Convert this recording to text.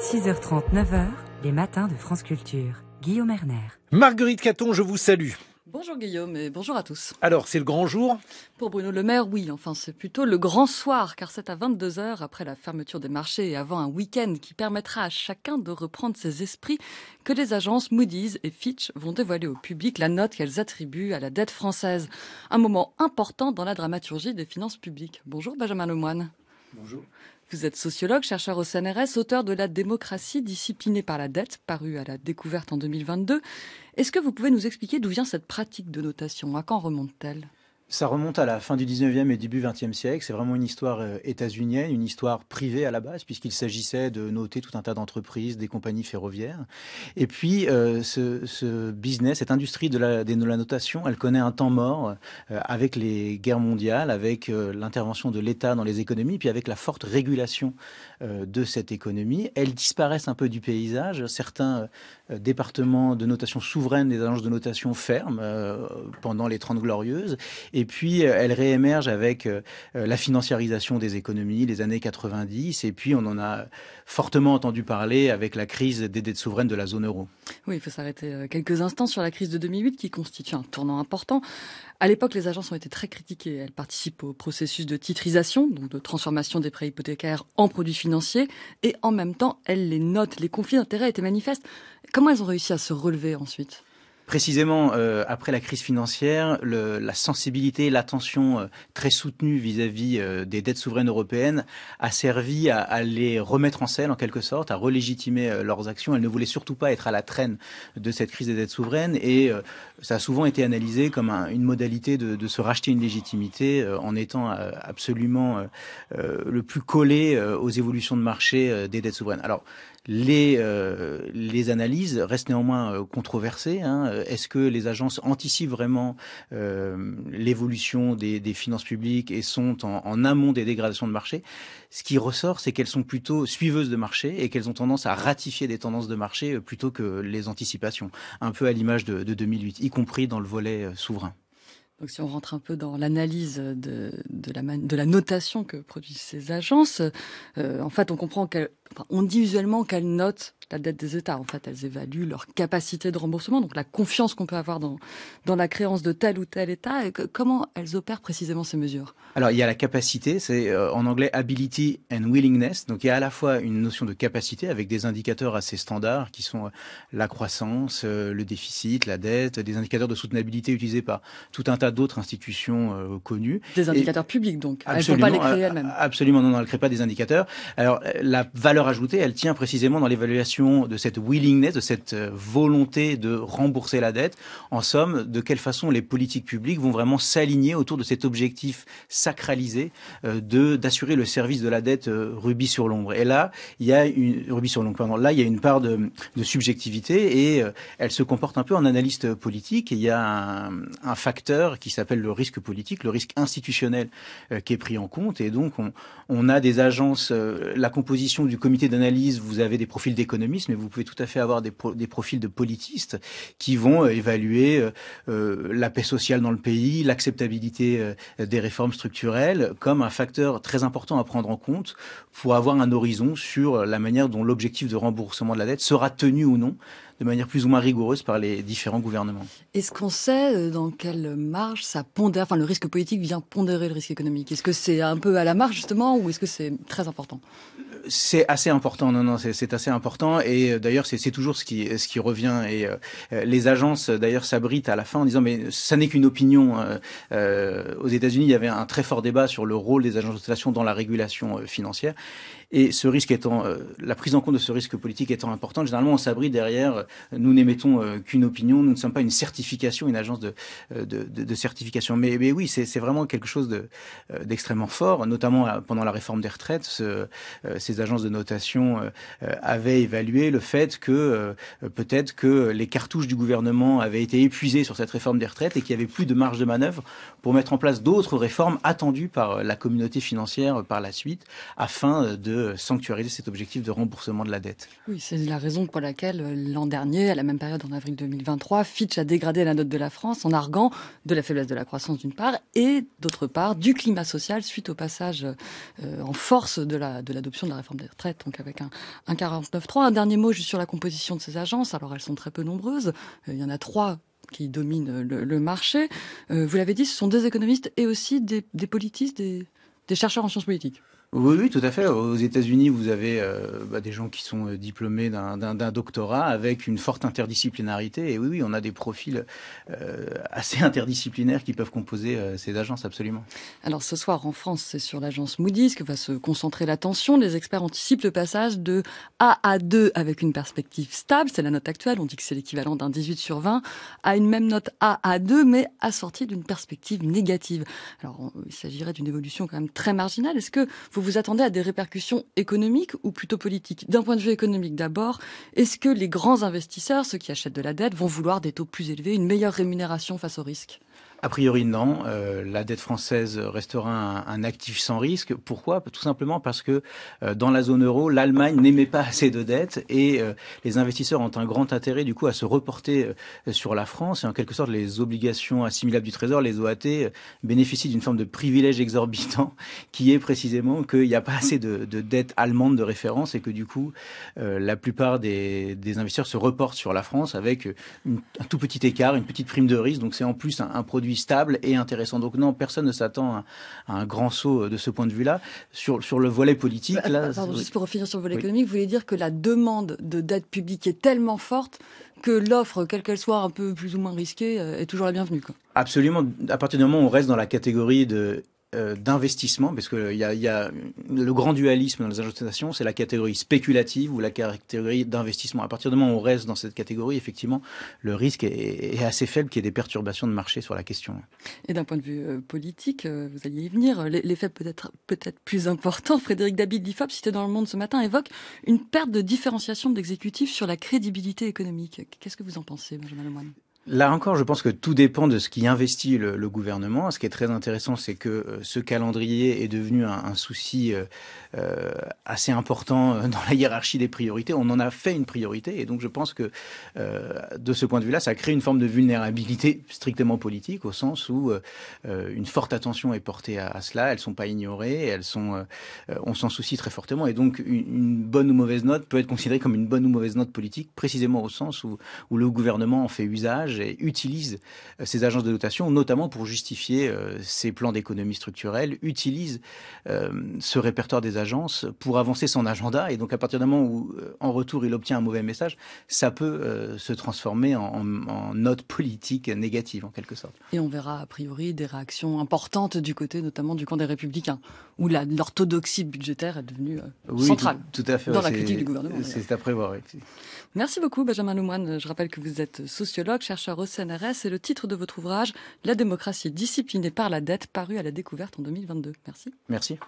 6 h 39 h les matins de France Culture. Guillaume Erner. Marguerite Caton, je vous salue. Bonjour Guillaume et bonjour à tous. Alors, c'est le grand jour Pour Bruno Le Maire, oui. Enfin, c'est plutôt le grand soir, car c'est à 22h, après la fermeture des marchés et avant un week-end qui permettra à chacun de reprendre ses esprits, que les agences Moody's et Fitch vont dévoiler au public la note qu'elles attribuent à la dette française. Un moment important dans la dramaturgie des finances publiques. Bonjour Benjamin Lemoine. Bonjour. Vous êtes sociologue, chercheur au CNRS, auteur de La démocratie disciplinée par la dette, paru à la découverte en 2022. Est-ce que vous pouvez nous expliquer d'où vient cette pratique de notation À quand remonte-t-elle ça remonte à la fin du 19e et début 20e siècle. C'est vraiment une histoire euh, états-unienne, une histoire privée à la base, puisqu'il s'agissait de noter tout un tas d'entreprises, des compagnies ferroviaires. Et puis, euh, ce, business, cette industrie de la, notation, elle connaît un temps mort euh, avec les guerres mondiales, avec l'intervention de l'État dans les économies, puis avec la forte régulation de cette économie. Elles disparaissent un peu du paysage. Certains départements de notation souveraine des agences de notation ferment pendant les 30 glorieuses. Et puis, euh, elle réémerge avec euh, euh, la financiarisation des économies, les années 90. Et puis, on en a fortement entendu parler avec la crise des dettes souveraines de la zone euro. Oui, il faut s'arrêter quelques instants sur la crise de 2008 qui constitue un tournant important. À l'époque, les agences ont été très critiquées. Elles participent au processus de titrisation, donc de transformation des prêts hypothécaires en produits financiers, et en même temps, elles les notent. Les conflits d'intérêts étaient manifestes. Comment elles ont réussi à se relever ensuite Précisément, euh, après la crise financière, la sensibilité, l'attention euh, très soutenue vis-à-vis euh, des dettes souveraines européennes a servi à, les remettre en selle, en quelque sorte, à relégitimer leurs actions. Elles ne voulaient surtout pas être à la traîne de cette crise des dettes souveraines et ça a souvent été analysé comme une modalité de, de, se racheter une légitimité en étant absolument le plus collé aux évolutions de marché des dettes souveraines. Alors, les, euh, les analyses restent néanmoins euh, controversées. Hein. Est-ce que les agences anticipent vraiment euh, l'évolution des, finances publiques et sont en, amont des dégradations de marché Ce qui ressort, c'est qu'elles sont plutôt suiveuses de marché et qu'elles ont tendance à ratifier des tendances de marché plutôt que les anticipations, un peu à l'image de 2008, y compris dans le volet souverain. Donc, si on rentre un peu dans l'analyse de, la, de, la, notation que produisent ces agences, euh, en fait, on comprend qu'elles, on dit visuellement qu'elles notent la dette des États. En fait, elles évaluent leur capacité de remboursement, donc la confiance qu'on peut avoir dans, dans la créance de tel ou tel État. Et comment elles opèrent précisément ces mesures Alors, il y a la capacité, c'est euh, en anglais ability and willingness. Donc, il y a à la fois une notion de capacité avec des indicateurs assez standards qui sont euh, la croissance, le déficit, la dette, des indicateurs de soutenabilité utilisés par tout un tas d'autres institutions euh, connues. Des indicateurs publics, donc. Ah, absolument, elles ne pas les créer euh, Absolument, non, non, ne crée pas des indicateurs. Alors, euh, la valeur ajoutée, elle tient précisément dans l'évaluation de cette willingness, de cette volonté de rembourser la dette. En somme, de quelle façon les politiques publiques vont vraiment s'aligner autour de cet objectif sacralisé de d'assurer le service de la dette rubis sur l'ombre. Et là, il y a une rubis sur l'ombre. Pardon, là, il y a une part de, subjectivité et elle se comporte un peu en analyste politique. il y a un, un facteur qui s'appelle le risque politique, le risque institutionnel euh, qui est pris en compte. Et donc, on, a des agences, euh, la composition du comité d'analyse, vous avez des profils d'économistes, mais vous pouvez tout à fait avoir des profils de politistes qui vont euh, évaluer la paix sociale dans le pays, l'acceptabilité des réformes structurelles comme un facteur très important à prendre en compte pour avoir un horizon sur la manière dont l'objectif de remboursement de la dette sera tenu ou non de manière plus ou moins rigoureuse par les différents gouvernements. Est-ce qu'on sait euh, dans quelle marge ça pondère, enfin le risque politique vient pondérer le risque économique Est-ce que c'est un peu à la marge justement ou est-ce que c'est très important c'est assez important, non, non, c'est assez important. Et euh, d'ailleurs, c'est toujours ce qui, ce qui revient. Et euh, euh, les agences, d'ailleurs, s'abritent à la fin en disant, mais ça n'est qu'une opinion. aux États-Unis, il y avait un très fort débat sur le rôle des agences de notation dans la régulation financière. Et ce risque étant, la prise en compte de ce risque politique étant importante, généralement on s'abrite derrière, nous n'émettons qu'une opinion, nous ne sommes pas une certification, une agence de, de, de, certification. Mais, oui, c'est vraiment quelque chose d'extrêmement fort, notamment pendant la réforme des retraites, les agences de notation euh, euh, avaient évalué le fait que euh, peut-être que les cartouches du gouvernement avaient été épuisées sur cette réforme des retraites et qu'il n'y avait plus de marge de manœuvre pour mettre en place d'autres réformes attendues par la communauté financière par la suite afin de sanctuariser cet objectif de remboursement de la dette. Oui, c'est la raison pour laquelle l'an dernier, à la même période en avril 2023, Fitch a dégradé la note de la France en arguant de la faiblesse de la croissance d'une part et d'autre part du climat social suite au passage en force de l'adoption la, de, de la réforme des retraites, donc avec un, un 3 Un dernier mot juste sur la composition de ces agences. Alors elles sont très peu nombreuses. Euh, il y en a trois qui dominent le, marché. Euh, vous l'avez dit, ce sont des économistes et aussi des, des politistes, des, des chercheurs en sciences politiques. Oui, oui, tout à fait. Aux États-Unis, vous avez euh, bah, des gens qui sont euh, diplômés d'un doctorat avec une forte interdisciplinarité. Et oui, on a des profils euh, assez interdisciplinaires qui peuvent composer ces agences, absolument. Alors ce soir, en France, c'est sur l'agence Moody's que va se concentrer l'attention. Les experts anticipent le passage de A à 2 avec une perspective stable. C'est la note actuelle. On dit que c'est l'équivalent d'un 18 sur 20 à une même note A à 2, mais assortie d'une perspective négative. Alors il s'agirait d'une évolution quand même très marginale. Est-ce que vous vous attendez à des répercussions économiques ou plutôt politiques D'un point de vue économique d'abord, est-ce que les grands investisseurs, ceux qui achètent de la dette, vont vouloir des taux plus élevés, une meilleure rémunération face au risque a priori, non. Euh, la dette française restera un, actif sans risque. Pourquoi Tout simplement parce que euh, dans la zone euro, l'Allemagne n'émet pas assez de dettes et euh, les investisseurs ont un grand intérêt du coup à se reporter sur la France et en quelque sorte les obligations assimilables du Trésor, les OAT, bénéficient d'une forme de privilège exorbitant qui est précisément qu'il n'y a pas assez de, dettes allemandes de référence et que du coup la plupart des, investisseurs se reportent sur la France avec un tout petit écart, une petite prime de risque. Donc c'est en plus un produit stable et intéressant. Donc non, personne ne s'attend à, un grand saut euh, de ce point de vue-là. Sur, sur le volet politique, bah, là... juste pour finir sur le volet économique, vous voulez dire que la demande de dette publique est tellement forte que l'offre, quelle qu'elle soit, un peu plus ou moins risquée, euh, est toujours la bienvenue. Absolument. À partir du moment où on reste dans la catégorie de euh, d'investissement, parce que euh, y, y, a le grand dualisme dans les agences c'est la catégorie spéculative ou la catégorie d'investissement. À partir du moment où on reste dans cette catégorie, effectivement, le risque est, assez faible qu'il y ait des perturbations de marché sur la question. Et d'un point de vue euh, politique, vous alliez y venir, l'effet peut-être peut-être plus important, Frédéric David de cité dans Le Monde ce matin, évoque une perte de différenciation de l'exécutif sur la crédibilité économique. Qu'est-ce que vous en pensez, Benjamin Lemoine Là encore, je pense que tout dépend de ce qui investit le, gouvernement. Ce qui est très intéressant, c'est que euh, ce calendrier est devenu un, souci euh, euh, assez important dans la hiérarchie des priorités. On en a fait une priorité, et donc je pense que de ce point de vue-là, ça crée une forme de vulnérabilité strictement politique, au sens où une forte attention est portée à, cela. Elles sont pas ignorées, elles sont, on s'en soucie très fortement, et donc une, bonne ou mauvaise note peut être considérée comme une bonne ou mauvaise note politique, précisément au sens où le gouvernement en fait usage et utilise euh, ces agences de notation, notamment pour justifier euh, ses plans d'économie structurelle, utilise euh, ce répertoire des agences pour avancer son agenda. Et donc, à partir du moment où, en retour, il obtient un mauvais message, ça peut se transformer en, note politique négative, en quelque sorte. Et on verra, a priori, des réactions importantes du côté, notamment du camp des Républicains, où l'orthodoxie budgétaire est devenue centrale tout, à fait, dans la critique du gouvernement. C'est à prévoir, Merci beaucoup, Benjamin Lemoine. Je rappelle que vous êtes sociologue, chercheur au rs C'est le titre de votre ouvrage, La démocratie disciplinée par la dette, paru à la découverte en 2022. Merci. Merci.